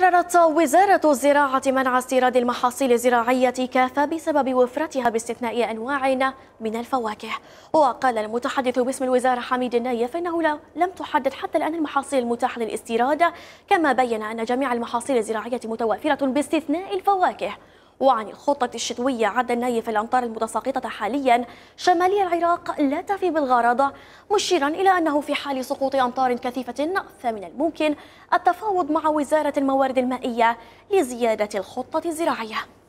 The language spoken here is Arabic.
قررت وزارة الزراعة منع استيراد المحاصيل الزراعية كافة بسبب وفرتها باستثناء أنواع من الفواكه وقال المتحدث باسم الوزارة حميد النايف أنه لم تحدد حتى الآن المحاصيل المتاحة للاستيراد كما بين أن جميع المحاصيل الزراعية متوافرة باستثناء الفواكه وعن الخطة الشتوية عد النايف في الأمطار المتساقطة حاليا شمالي العراق لا تفي بالغرض مشيرا إلى أنه في حال سقوط أمطار كثيفة فمن الممكن التفاوض مع وزارة الموارد المائية لزيادة الخطة الزراعية